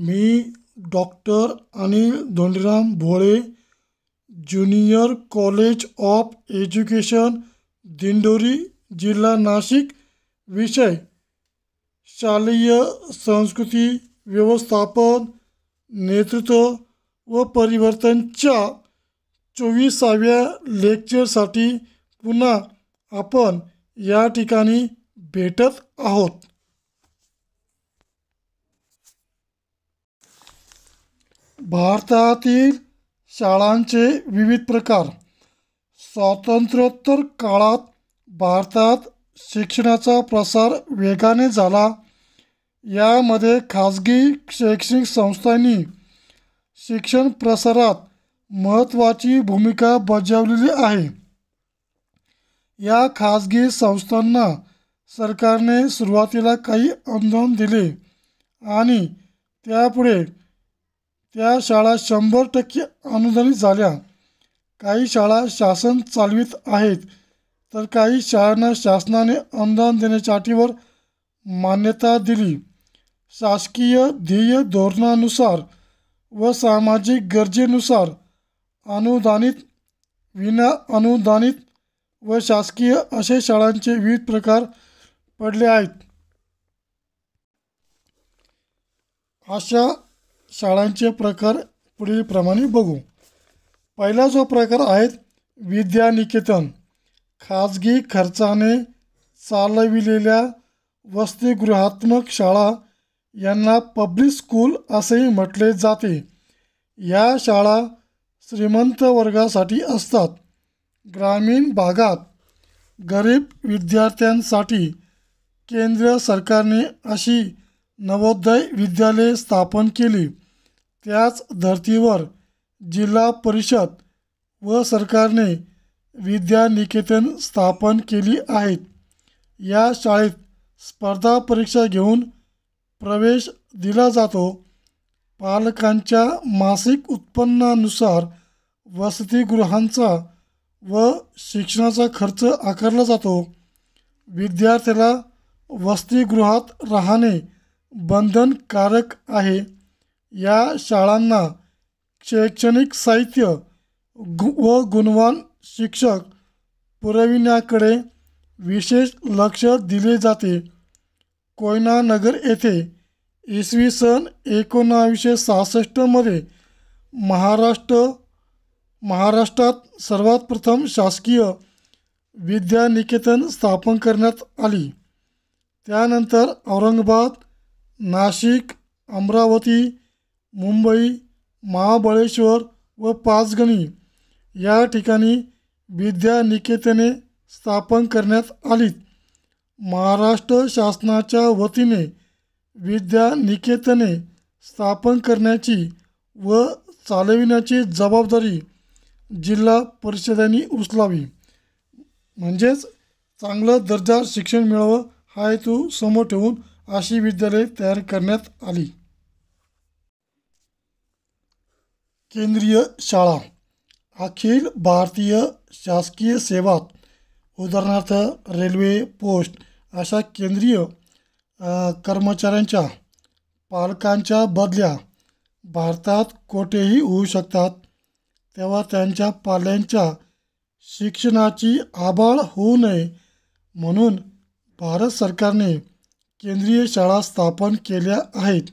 me doctor Anil Dhondiram Bhole junior college of education Dindori जिल्हा नाशिक विषय शालेय संस्कृती व्यवस्थापन नेतृत्व व परिवर्तनच्या चोवीसाव्या लेक्चरसाठी पुन्हा आपण या ठिकाणी भेटत आहोत भारतातील शाळांचे विविध प्रकार स्वातंत्र्योत्तर काळात भारतात शिक्षणाचा प्रसार वेगाने झाला यामध्ये खाजगी शैक्षणिक संस्थांनी शिक्षण प्रसारात महत्त्वाची भूमिका बजावलेली आहे या खाजगी संस्थांना सरकारने सुरुवातीला काही अनुदान दिले आणि त्यापुढे त्या शाळा शंभर टक्के अनुदानित झाल्या काही शाळा शासन चालवित आहेत तर काही शाळांना शासनाने अनुदान देण्याच्या अटीवर मान्यता दिली शासकीय ध्येय धोरणानुसार व सामाजिक गरजेनुसार अनुदानित विना अनुदानित व शासकीय असे शाळांचे विविध प्रकार पडले आहेत अशा शाळांचे प्रकार पुढीलप्रमाणे बघू पहिला जो प्रकार आहेत विद्यानिकेतन खाजगी खर्चाने चालविलेल्या वसतिगृहात्मक शाळा यांना पब्लिक स्कूल असेही म्हटले जाते या शाळा श्रीमंत वर्गासाठी असतात ग्रामीण भागात गरीब विद्यार्थ्यांसाठी केंद्र सरकारने अशी नवोदय विद्यालये स्थापन केली त्याच धर्तीवर जिल्हा परिषद व सरकारने विद्यानिकेतन स्थापन केली आहेत या शाळेत स्पर्धा परीक्षा घेऊन प्रवेश दिला जातो पालकांच्या मासिक उत्पन्नानुसार वसतिगृहांचा व शिक्षणाचा खर्च आकारला जातो विद्यार्थ्याला वसतिगृहात राहणे बंधनकारक आहे या शाळांना शैक्षणिक साहित्य गु व गुणवान शिक्षक पुरविण्याकडे विशेष लक्ष दिले जाते कोयना नगर येथे इसवी सन एकोणावीसशे सहासष्टमध्ये महाराष्ट्र महाराष्ट्रात सर्वात प्रथम शासकीय विद्यानिकेतन स्थापन करण्यात आली त्यानंतर औरंगाबाद नाशिक अमरावती मुंबई महाबळेश्वर व पाचगणी या ठिकाणी विद्यानिकेतने स्थापन करण्यात आलीत महाराष्ट्र शासनाच्या वतीने विद्यानिकेतने स्थापन करण्याची व चालविण्याची जबाबदारी जिल्हा परिषदांनी उचलावी म्हणजेच चांगलं दर्जा शिक्षण मिळावं हा हेतू समोर ठेवून अशी विद्यालये तयार करण्यात आली केंद्रीय शाळा अखिल भारतीय शासकीय सेवात उदाहरणार्थ रेल्वे पोस्ट अशा केंद्रीय कर्मचाऱ्यांच्या पालकांच्या बदल्या भारतात कोठेही होऊ शकतात तेव्हा त्यांच्या पाल्यांच्या शिक्षणाची आबाळ होऊ नये म्हणून भारत सरकारने केंद्रीय शाळा स्थापन केल्या आहेत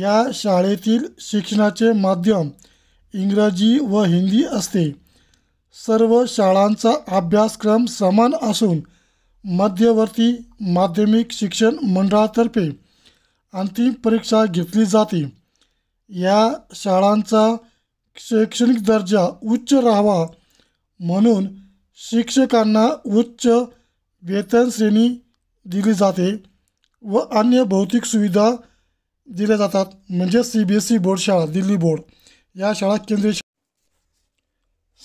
या शाळेतील शिक्षणाचे माध्यम इंग्रजी व हिंदी असते सर्व शाळांचा अभ्यासक्रम समान असून मध्यवर्ती माध्यमिक शिक्षण मंडळातर्फे अंतिम परीक्षा घेतली जाते या शाळांचा शैक्षणिक दर्जा उच्च राहावा म्हणून शिक्षकांना उच्च वेतन श्रेणी दिली जाते व अन्य भौतिक सुविधा दिल्या जातात म्हणजे C B S E board शाळा दिल्ली बोर्ड या शाळा केंद्रीय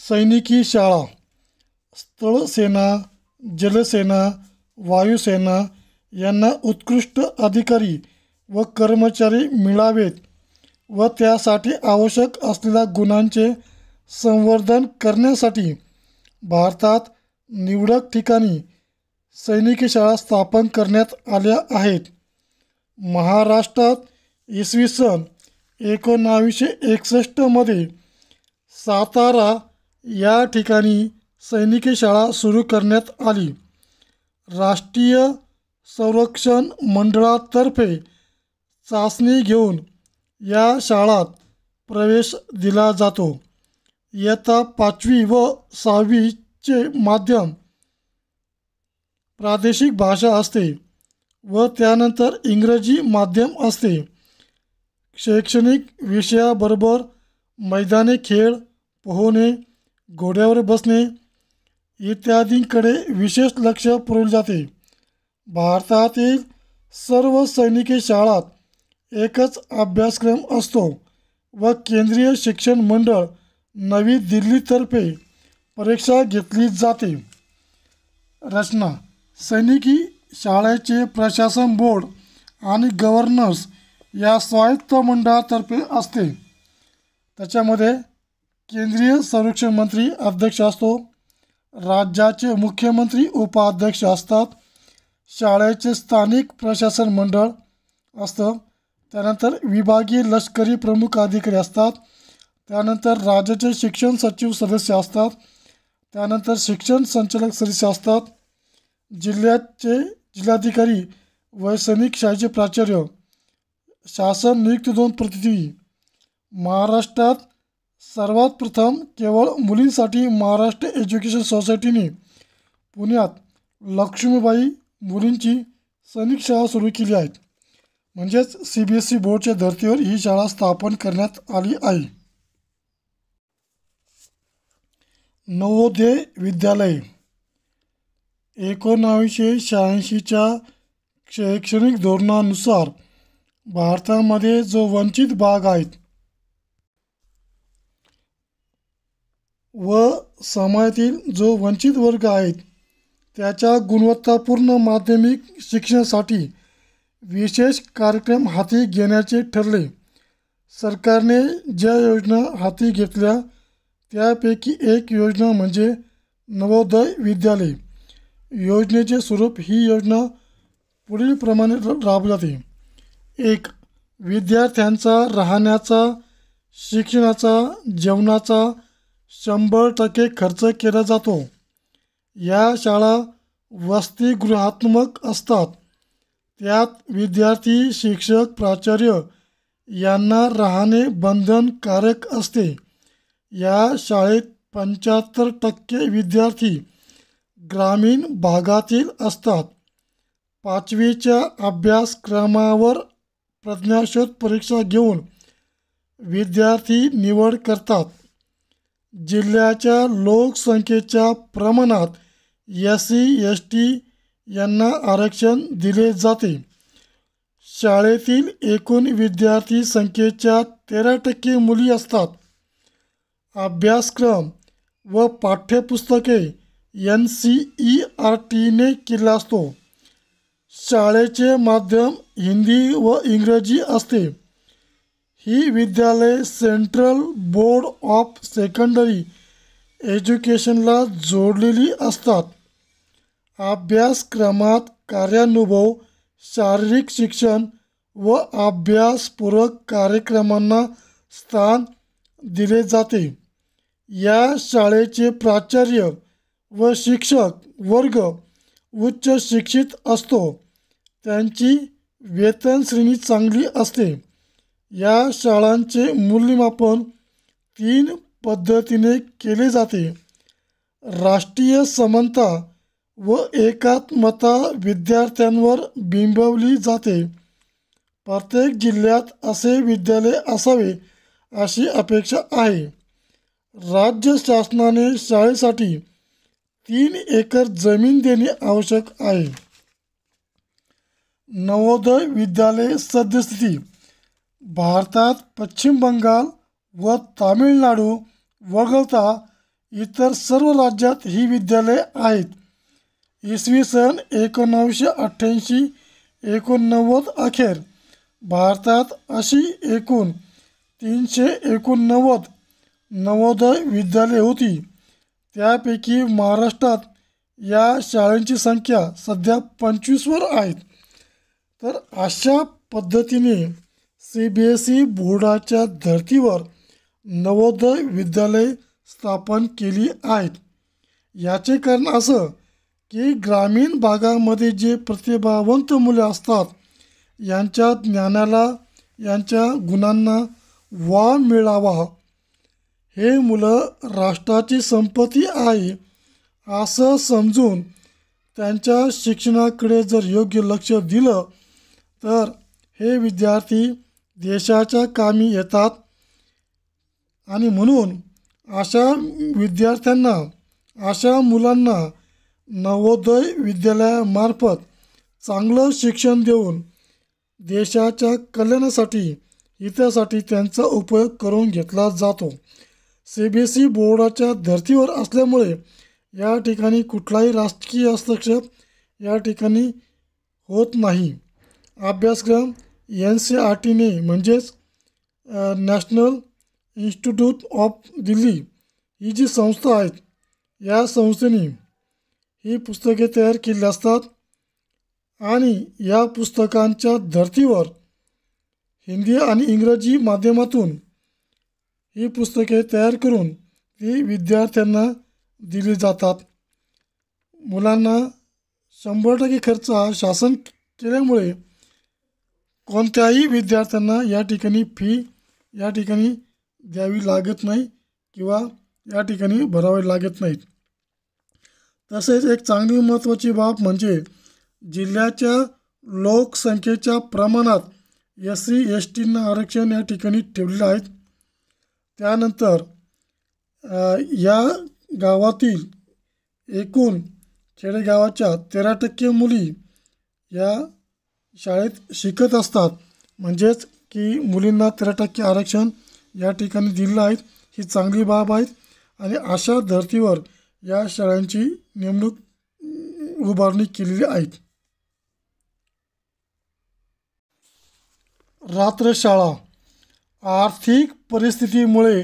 सैनिकी शाळा स्थळसेना जलसेना वायुसेना यांना उत्कृष्ट अधिकारी व कर्मचारी मिळावेत व त्यासाठी आवश्यक असलेल्या गुणांचे संवर्धन करण्यासाठी भारतात निवडक ठिकाणी सैनिकी शाळा स्थापन करण्यात आल्या आहेत महाराष्ट्रात इसवी सन एकोणावीसशे एकसष्टमध्ये सातारा या ठिकाणी सैनिकी शाळा सुरू करण्यात आली राष्ट्रीय संरक्षण मंडळातर्फे चाचणी घेऊन या शाळात प्रवेश दिला जातो इयत्ता पाचवी व सहावीचे माध्यम प्रादेशिक भाषा असते व त्यानंतर इंग्रजी माध्यम असते शैक्षणिक विषयाबरोबर मैदानी खेळ पोहणे घोड्यावर बसणे इत्यादींकडे विशेष लक्ष पुरवले जाते भारतातील सर्व सैनिकी शाळात एकच अभ्यासक्रम असतो व केंद्रीय शिक्षण मंडळ नवी दिल्लीतर्फे परीक्षा घेतली जाते रचना सैनिकी शाळेचे प्रशासन बोर्ड आणि गव्हर्नर्स या स्वायत्त मंडळातर्फे असते त्याच्यामध्ये केंद्रीय संरक्षण मंत्री अध्यक्ष असतो राज्याचे मुख्यमंत्री उपाध्यक्ष असतात शाळेचे स्थानिक प्रशासन मंडळ असतं त्यानंतर विभागीय लष्करी प्रमुख अधिकारी असतात त्यानंतर राज्याचे शिक्षण सचिव सदस्य असतात त्यानंतर शिक्षण संचालक सदस्य असतात जिल्ह्याचे जिल्हाधिकारी व सैनिक शाळेचे प्राचार्य शासन नियुक्त दोन प्रतिनिधी महाराष्ट्रात सर्वात प्रथम केवळ मुलींसाठी महाराष्ट्र एज्युकेशन सोसायटीने पुण्यात लक्ष्मीबाई मुलींची सैनिक शाळा सुरू केली आहेत म्हणजेच सी बी एस ई बोर्डच्या धर्तीवर ही शाळा स्थापन करण्यात आली आहे नवोदय विद्यालय एकोणावीसशे शहाऐंशीच्या शैक्षणिक धोरणानुसार भारतामध्ये जो वंचित भाग आहेत व समाजातील जो वंचित वर्ग आहेत त्याच्या गुणवत्तापूर्ण माध्यमिक शिक्षणासाठी विशेष कार्यक्रम हाती घेण्याचे ठरले सरकारने ज्या योजना हाती घेतल्या त्यापैकी एक योजना म्हणजे नवोदय विद्यालय योजनेचे स्वरूप ही योजना पुढीलप्रमाणे राबवली जाते एक विद्यार्थ्यांचा राहण्याचा शिक्षणाचा जेवणाचा शंभर टक्के खर्च केला जातो या शाळा वसतिगृहात्मक असतात त्यात विद्यार्थी शिक्षक प्राचार्य यांना राहणे बंधनकारक असते या शाळेत पंच्याहत्तर टक्के विद्यार्थी ग्रामीण भागातील असतात पाचवीच्या अभ्यासक्रमावर प्रज्ञाशोध परीक्षा घेऊन विद्यार्थी निवड करतात जिल्ह्याच्या लोकसंख्येच्या प्रमाणात एस सी एस टी यांना आरक्षण दिले जाते शाळेतील एकूण विद्यार्थी संख्येच्या तेरा टक्के मुली असतात अभ्यासक्रम व पाठ्यपुस्तके एन सी ई आर टीने केला असतो शाळेचे माध्यम हिंदी व इंग्रजी असते ही विद्यालय सेंट्रल बोर्ड ऑफ सेकंडरी एज्युकेशनला जोडलेली असतात अभ्यासक्रमात कार्यानुभव शारीरिक शिक्षण व अभ्यासपूरक कार्यक्रमांना स्थान दिले जाते या शाळेचे प्राचार्य व शिक्षक वर्ग उच्च शिक्षित असतो त्यांची वेतन श्रेणी चांगली असते या शाळांचे मूल्यमापन तीन पद्धतीने केले जाते राष्ट्रीय समानता व एकात्मता विद्यार्थ्यांवर बिंबवली जाते प्रत्येक जिल्ह्यात असे विद्यालय असावे अशी अपेक्षा आहे राज्य शासनाने शाळेसाठी तीन एकर जमीन देणे आवश्यक आहे नवोदय विद्यालय सद्यस्थिती भारतात पश्चिम बंगाल व तामिळनाडू वगळता इतर सर्व राज्यात ही विद्यालये आहेत इसवी सन एकोणावीसशे अठ्ठ्याऐंशी एकोणनव्वद अखेर भारतात अशी एकूण तीनशे एकोणनव्वद नवोदय विद्यालय होती त्यापैकी महाराष्ट्रात या शाळांची संख्या सध्या पंचवीसवर आहेत तर अशा पद्धतीने सी बी एस ई बोर्डाच्या धर्तीवर नवोदय विद्यालय स्थापन केली आहेत याचे कारण असं की ग्रामीण भागामध्ये जे प्रतिभावंत मुले असतात यांच्या ज्ञानाला यांच्या गुणांना वाव मिळावा हे मुलं राष्ट्राची संपत्ती आहे असं समजून त्यांच्या शिक्षणाकडे जर योग्य लक्ष दिलं तर हे विद्यार्थी देशाच्या कामी येतात आणि म्हणून अशा विद्यार्थ्यांना अशा मुलांना नवोदय विद्यालयामार्फत चांगलं शिक्षण देऊन देशाच्या कल्याणासाठी हितासाठी त्यांचा उपयोग करून घेतला जातो सी बी एस ई बोर्डाच्या धर्तीवर असल्यामुळे या ठिकाणी कुठलाही राजकीय हस्तक्षेप या ठिकाणी होत नाही अभ्यासक्रम एन सी आर टीने म्हणजेच नॅशनल इन्स्टिट्यूट ऑफ दिल्ली ही जी संस्था आहेत या संस्थेने ही पुस्तके तयार केली असतात आणि या पुस्तकांच्या धर्तीवर हिंदी आणि इंग्रजी माध्यमातून ही पुस्तके तयार करून ती विद्यार्थ्यांना दिली जातात मुलांना शंभर टक्के खर्च हा शासन केल्यामुळे कोणत्याही विद्यार्थ्यांना या ठिकाणी फी या ठिकाणी द्यावी लागत नाही किंवा या ठिकाणी भरावे लागत नाहीत तसेच एक चांगली महत्त्वाची बाब म्हणजे जिल्ह्याच्या लोकसंख्येच्या प्रमाणात एस सी एस टींना आरक्षण या ठिकाणी ठेवलेलं आहेत त्यानंतर या गावातील एकूण खेडेगावाच्या तेरा टक्के मुली या शाळेत शिकत असतात म्हणजेच की मुलींना तेरा टक्के आरक्षण या ठिकाणी दिलं आहे ही चांगली बाब आहे आणि अशा धर्तीवर या शाळांची नेमणूक उभारणी केलेली आहे रात्र शाळा आर्थिक परिस्थितीमुळे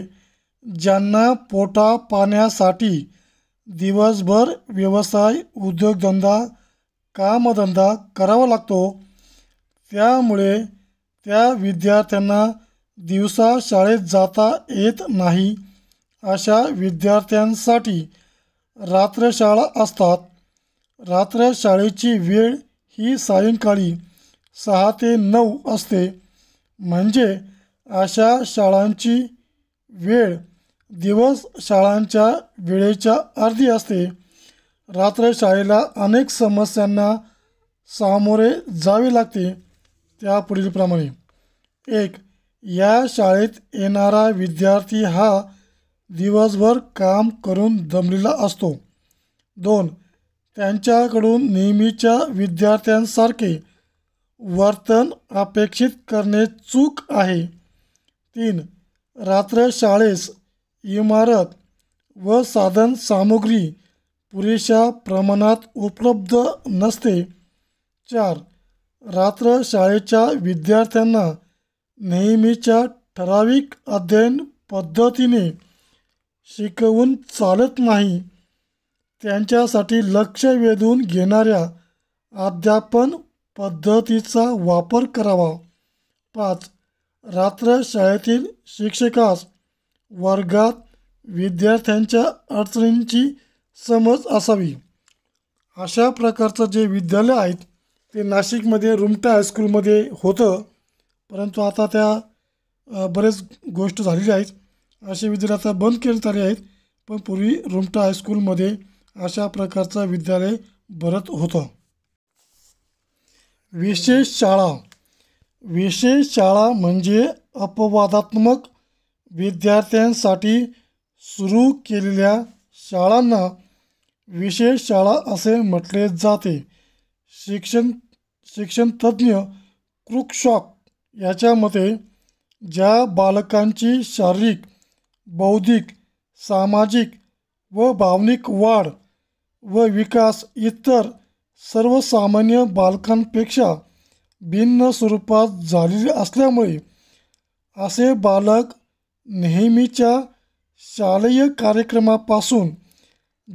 ज्यांना पाण्यासाठी दिवसभर व्यवसाय उद्योगधंदा कामधंदा करावा लागतो त्यामुळे त्या विद्यार्थ्यांना दिवसा शाळेत जाता येत नाही अशा विद्यार्थ्यांसाठी रात्रशाळा असतात रात्रशाळेची वेळ ही सायंकाळी सहा ते नऊ असते म्हणजे अशा शाळांची वेळ दिवस शाळांच्या वेळेच्या अर्धी असते रात्र शाळेला अनेक समस्यांना सामोरे जावे लागते त्या पुढीलप्रमाणे एक या शाळेत येणारा विद्यार्थी हा दिवसभर काम करून दमलेला असतो दोन त्यांच्याकडून नेहमीच्या विद्यार्थ्यांसारखे वर्तन अपेक्षित करणे चूक आहे तीन रात्र शाळेस इमारत व साधन सामग्री पुरेशा प्रमाणात उपलब्ध नसते चार रात्र शाळेच्या विद्यार्थ्यांना नेहमीच्या ठराविक अध्ययन पद्धतीने शिकवून चालत नाही त्यांच्यासाठी लक्ष वेधून घेणाऱ्या अध्यापन पद्धतीचा वापर करावा पाच रात्र शाळेतील शिक्षकास वर्गात विद्यार्थ्यांच्या अडचणींची समज असावी अशा प्रकारचं जे विद्यालय आहेत ते नाशिकमध्ये रुमटा हायस्कूलमध्ये होतं परंतु आता त्या बरेच गोष्ट झालेल्या आहेत असे विद्यालय आता बंद करण्यात आले आहेत पण पूर्वी रुमटा हायस्कूलमध्ये अशा प्रकारचं विद्यालय भरत होतं विशेष शाळा विशेष शाळा म्हणजे अपवादात्मक विद्यार्थ्यांसाठी सुरू केलेल्या शाळांना विशेष शाळा असे म्हटले जाते शिक्षण शिक्षणतज्ज्ञ क्रुकशॉक याच्या मते ज्या बालकांची शारीरिक बौद्धिक सामाजिक व भावनिक वाढ व विकास इतर सर्वसामान्य बालकांपेक्षा भिन्न स्वरूपात झालेले असल्यामुळे असे बालक नेहमीच्या शालेय कार्यक्रमापासून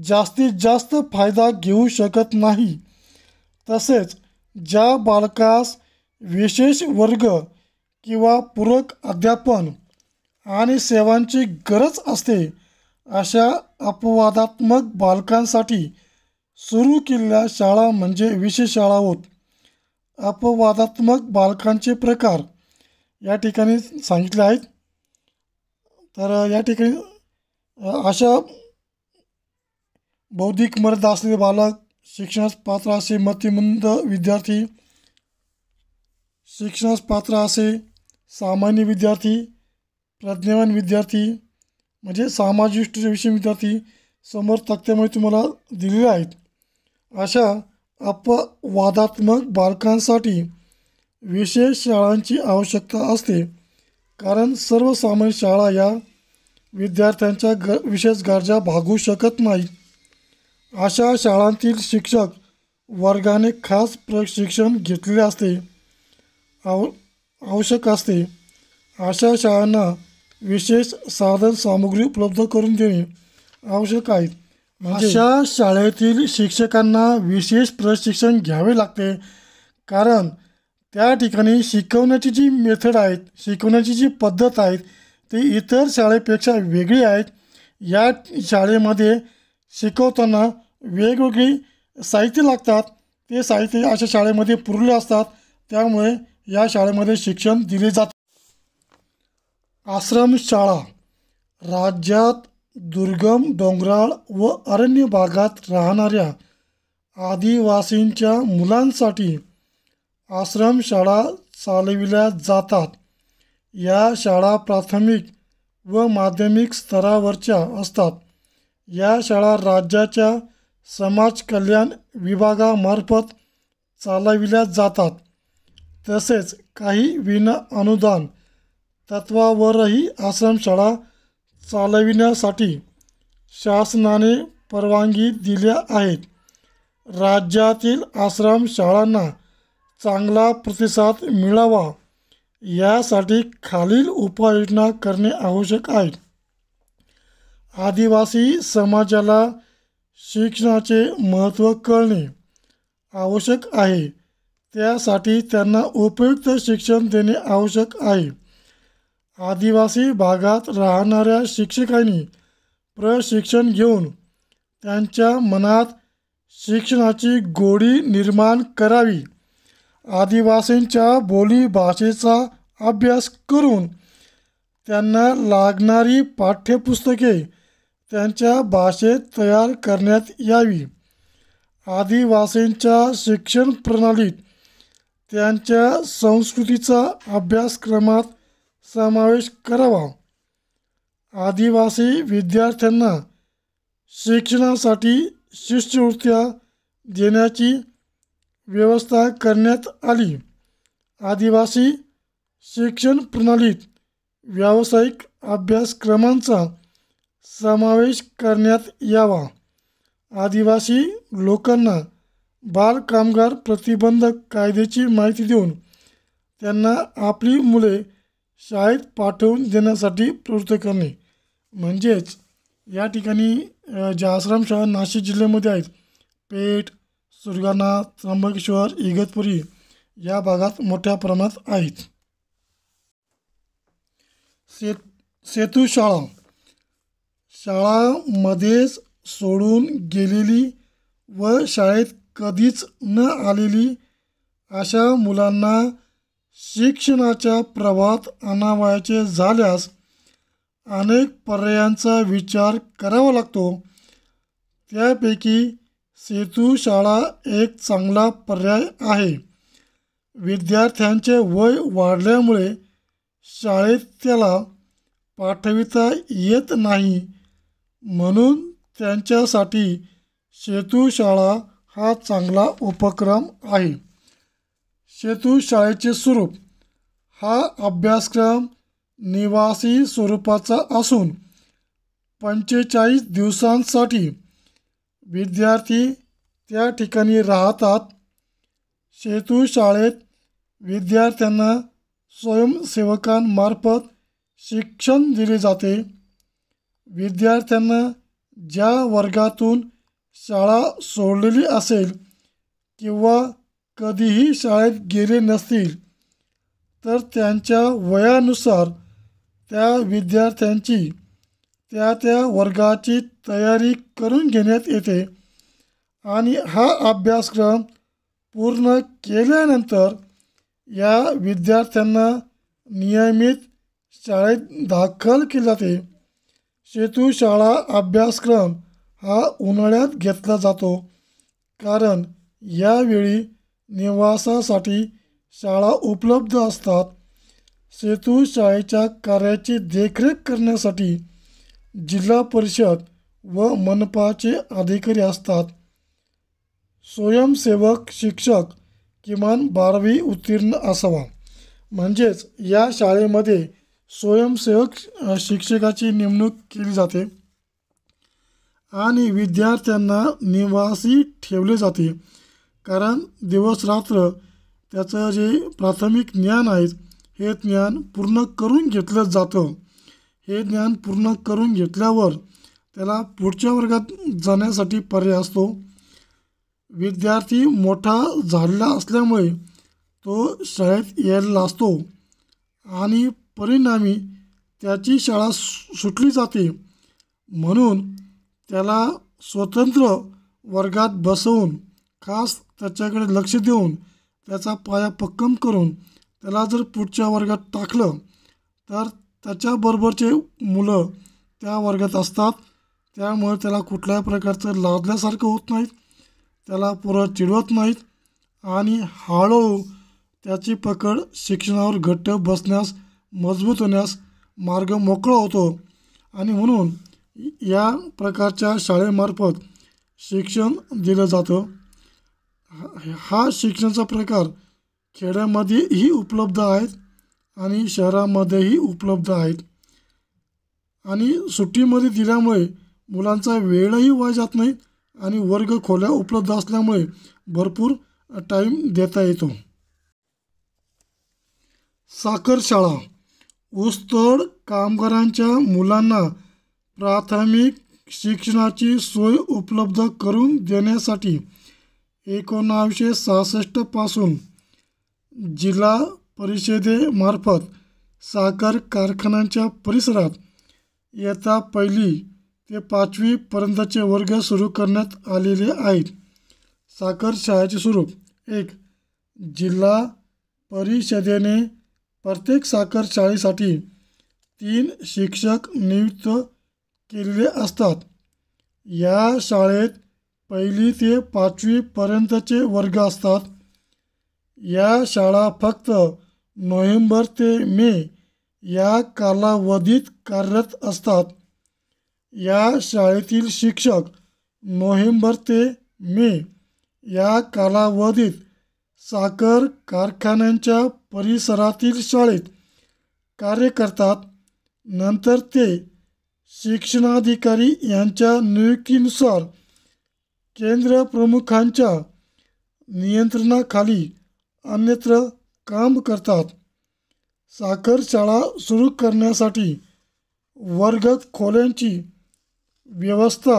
जास्तीत जास्त फायदा घेऊ शकत नाही तसेच ज्या बालकास विशेष वर्ग किंवा पूरक अध्यापन आणि सेवांची गरज असते अशा अपवादात्मक बालकांसाठी सुरू केलेल्या शाळा म्हणजे विशेष शाळा होत अपवादात्मक बालकांचे प्रकार या ठिकाणी सांगितले आहेत तर या ठिकाणी अशा बौद्धिक मर्यादा असलेले बालक शिक्षणास पात्र असे मतिमंद विद्यार्थी शिक्षणास पात्र असे सामान्य विद्यार्थी प्रज्ञावान विद्यार्थी म्हणजे सामाजिक विषय विद्यार्थी समोर तक्त्यामुळे तुम्हाला दिलेले आहेत अशा अपवादात्मक बालकांसाठी विशेष शाळांची आवश्यकता असते कारण सर्वसामान्य शाळा या विद्यार्थ्यांच्या ग विशेष गरजा भागू शकत नाही अशा शाळांतील शिक्षक वर्गाने खास प्रशिक्षण घेतलेले असते आव आवश्यक असते अशा शाळांना विशेष साधनसामुग्री उपलब्ध करून देणे आवश्यक आहे म्हणजे अशा शाळेतील शिक्षकांना विशेष प्रशिक्षण घ्यावे लागते कारण त्या ठिकाणी शिकवण्याची जी मेथड आहेत शिकवण्याची जी पद्धत आहे ती इतर शाळेपेक्षा वेगळी आहेत या शाळेमध्ये शिकवताना वेगवेगळी साहित्य लागतात ते साहित्य अशा शाळेमध्ये पुरले असतात त्यामुळे या शाळेमध्ये शिक्षण दिले जाते आश्रमशाळा राज्यात दुर्गम डोंगराळ व अरण्य भागात राहणाऱ्या आदिवासींच्या मुलांसाठी आश्रमशाळा चालविल्या जातात या शाळा प्राथमिक व माध्यमिक स्तरावरच्या असतात या शाळा राज्याच्या समाज कल्याण विभागामार्फत चालविल्या जातात तसेच काही विना अनुदान तत्वावरही आश्रमशाळा चालविण्यासाठी शासनाने परवानगी दिल्या आहेत राज्यातील आश्रमशाळांना चांगला प्रतिसाद मिळावा यासाठी खालील उपाययोजना करणे आवश्यक आहे आदिवासी समाजाला शिक्षणाचे महत्त्व कळणे आवश्यक आहे त्यासाठी त्यांना उपयुक्त शिक्षण देणे आवश्यक आहे आदिवासी भागात राहणाऱ्या शिक्षकांनी प्रशिक्षण घेऊन त्यांच्या मनात शिक्षणाची गोडी निर्माण करावी आदिवासींच्या बोलीभाषेचा अभ्यास करून त्यांना लागणारी पाठ्यपुस्तके त्यांच्या भाषेत तयार करण्यात यावी आदिवासींच्या शिक्षण प्रणालीत त्यांच्या संस्कृतीचा अभ्यासक्रमात समावेश करावा आदिवासी विद्यार्थ्यांना शिक्षणासाठी शिष्यवृत्त्या देण्याची व्यवस्था करण्यात आली आदिवासी शिक्षण प्रणालीत व्यावसायिक अभ्यासक्रमांचा समावेश करण्यात यावा आदिवासी लोकांना बालकामगार प्रतिबंधक कायद्याची माहिती देऊन त्यांना आपली मुले शाळेत पाठवून देण्यासाठी प्रवृत्त करणे म्हणजेच या ठिकाणी ज्या आश्रमशाळा नाशिक जिल्ह्यामध्ये आहेत पेठ सुरगाणा त्र्यंबकेश्वर इगतपुरी या भागात मोठ्या प्रमाणात आहेत से सेतू शाळा शाळामध्येच सोडून गेलेली व शाळेत कधीच न आलेली अशा मुलांना शिक्षणाच्या प्रवाहात आणावायचे झाल्यास अनेक पर्यायांचा विचार करावा लागतो त्यापैकी सेतू शाळा एक चांगला पर्याय आहे विद्यार्थ्यांचे वय वाढल्यामुळे शाळेत त्याला पाठविता येत नाही म्हणून त्यांच्यासाठी सेतू शाळा हा चांगला उपक्रम आहे सेतू शाळेचे स्वरूप हा अभ्यासक्रम निवासी स्वरूपाचा असून पंचेचाळीस दिवसांसाठी विद्यार्थी त्या ठिकाणी राहतात सेतू शाळेत विद्यार्थ्यांना स्वयंसेवकांमार्फत शिक्षण दिले जाते विद्यार्थ्यांना ज्या वर्गातून शाळा सोडलेली असेल किंवा कधीही शाळेत गेले नसतील तर त्यांच्या वयानुसार त्या विद्यार्थ्यांची त्या त्या वर्गाची तयारी करून घेण्यात येते आणि हा अभ्यासक्रम पूर्ण केल्यानंतर या विद्यार्थ्यांना नियमित शाळेत दाखल केले जाते सेतू शाळा अभ्यासक्रम हा उन्हाळ्यात घेतला जातो कारण यावेळी निवासासाठी शाळा उपलब्ध असतात सेतू शाळेच्या कार्याची देखरेख करण्यासाठी जिल्हा परिषद व मनपाचे अधिकारी असतात स्वयंसेवक शिक्षक किमान बारावी उत्तीर्ण असावा म्हणजेच या शाळेमध्ये स्वयंसेवक शिक्षकाची नेमणूक केली जाते आणि विद्यार्थ्यांना निवासी ठेवले जाते कारण दिवसरात्र त्याचं जे प्राथमिक ज्ञान आहे हे ज्ञान पूर्ण करून घेतलं जातं हे ज्ञान पूर्ण करून घेतल्यावर त्याला पुढच्या वर्गात जाण्यासाठी पर्याय असतो विद्यार्थी मोठा झालेला असल्यामुळे तो शाळेत यायला असतो आणि परिणामी त्याची शाळा सुटली जाते म्हणून त्याला स्वतंत्र वर्गात बसवून खास त्याच्याकडे लक्ष देऊन त्याचा पाया पक्कम करून त्याला जर पुढच्या वर्गात टाकलं तर त्याच्याबरोबरचे मुलं त्या वर्गात असतात त्यामुळे त्याला कुठल्याही प्रकारचं लादल्यासारखं होत नाहीत त्याला पुरं चिडवत नाहीत आणि हळूहळू त्याची पकड शिक्षणावर घट्ट बसण्यास मजबूत होण्यास मार्ग मोकळा होतो आणि म्हणून या प्रकारच्या शाळेमार्फत शिक्षण दिलं जातं हा शिक्षणाचा प्रकार खेड्यामध्येही उपलब्ध आहेत आणि शहरामध्येही उपलब्ध आहेत आणि सुट्टीमध्ये दिल्यामुळे मुलांचा वेळही वाया जात नाही आणि वर्ग खोल्या उपलब्ध असल्यामुळे भरपूर टाईम देता येतो साखर शाळा ऊसतोड कामगारांच्या मुलांना प्राथमिक शिक्षणाची सोय उपलब्ध करून देण्यासाठी एकोणावीसशे सहासष्टपासून जिल्हा परिषदेमार्फत साखर कारखान्यांच्या परिसरात इयत्ता पहिली ते पाचवीपर्यंतचे वर्ग सुरू करण्यात आलेले आहेत साखर शाळेचे स्वरूप एक जिल्हा परिषदेने प्रत्येक साखर शाळेसाठी तीन शिक्षक नियुक्त केलेले असतात या शाळेत पहिली ते पाचवीपर्यंतचे वर्ग असतात या शाळा फक्त नोव्हेंबर ते मे या कालावधीत कार्यरत असतात या शाळेतील शिक्षक नोव्हेंबर ते मे या कालावधीत साखर कारखान्यांच्या परिसरातील शाळेत कार्य करतात नंतर ते शिक्षणाधिकारी यांच्या नियुक्तीनुसार केंद्र प्रमुखांच्या नियंत्रणाखाली अन्यत्र काम करतात साखर शाळा सुरू करण्यासाठी वर्गत खोल्यांची व्यवस्था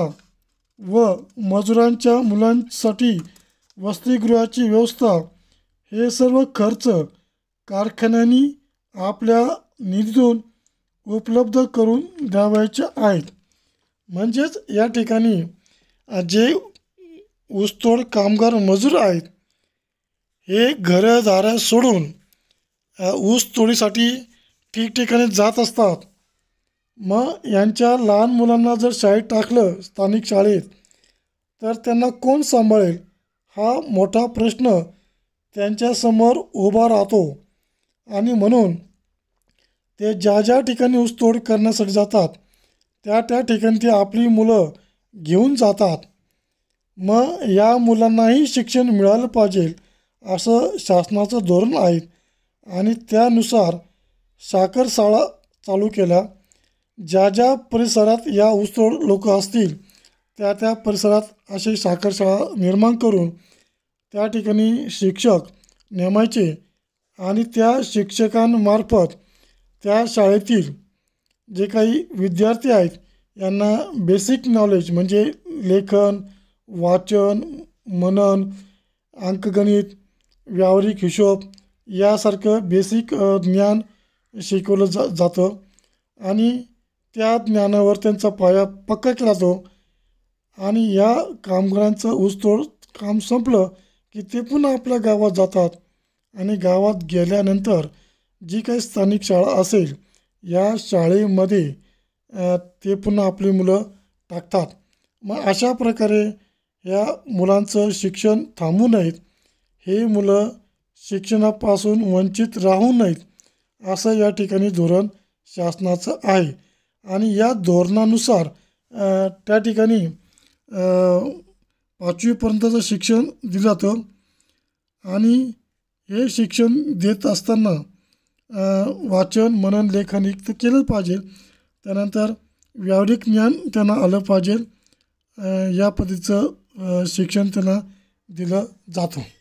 व मजुरांच्या मुलांसाठी वसतिगृहाची व्यवस्था हे सर्व खर्च कारखान्यांनी आपल्या निधीतून उपलब्ध करून द्यावायचे आहेत म्हणजेच या ठिकाणी जे ऊसतोड कामगार मजूर आहेत हे घरं सोडून ऊसतोडीसाठी ठिकठिकाणी जात असतात मग यांच्या लहान मुलांना जर शाळेत टाकलं स्थानिक शाळेत तर त्यांना कोण सांभाळेल हा मोठा प्रश्न त्यांच्यासमोर उभा राहतो आणि म्हणून ते ज्या ज्या ठिकाणी ऊसतोड करण्यासाठी जातात त्या त्या ठिकाणी ते आपली मुलं घेऊन जातात मग या मुलांनाही शिक्षण मिळालं पाहिजे असं शासनाचं धोरण आहे आणि त्यानुसार साखर शाळा चालू केल्या ज्या ज्या परिसरात या उसतोड लोक असतील त्या त्या परिसरात असे साखर शाळा निर्माण करून त्या ठिकाणी शिक्षक नेमायचे आणि त्या शिक्षकांमार्फत त्या शाळेतील जे काही विद्यार्थी आहेत यांना बेसिक नॉलेज म्हणजे लेखन वाचन मनन अंकगणित व्यावहारिक हिशोब यासारखं बेसिक ज्ञान शिकवलं जा जातं आणि त्या ज्ञानावर त्यांचा पाया पक्का केला जातो आणि या कामगारांचं ऊसतोड काम संपलं की ते पुन्हा आपल्या गावात जातात आणि गावात गेल्यानंतर जी काही स्थानिक शाळा असेल या शाळेमध्ये ते पुन्हा आपली मुलं टाकतात मग अशा प्रकारे या मुलांचं शिक्षण थांबू नयेत हे मुलं शिक्षणापासून वंचित राहू नयेत असं या ठिकाणी धोरण शासनाचं आहे आणि या धोरणानुसार त्या ठिकाणी पाचवीपर्यंतचं शिक्षण दिलं जातं आणि हे शिक्षण देत असताना वाचन मनन लेखन तर केलं पाहिजे त्यानंतर व्यावहारिक ज्ञान त्यांना आलं पाहिजे या पद्धतीचं शिक्षण त्यांना दिलं जातं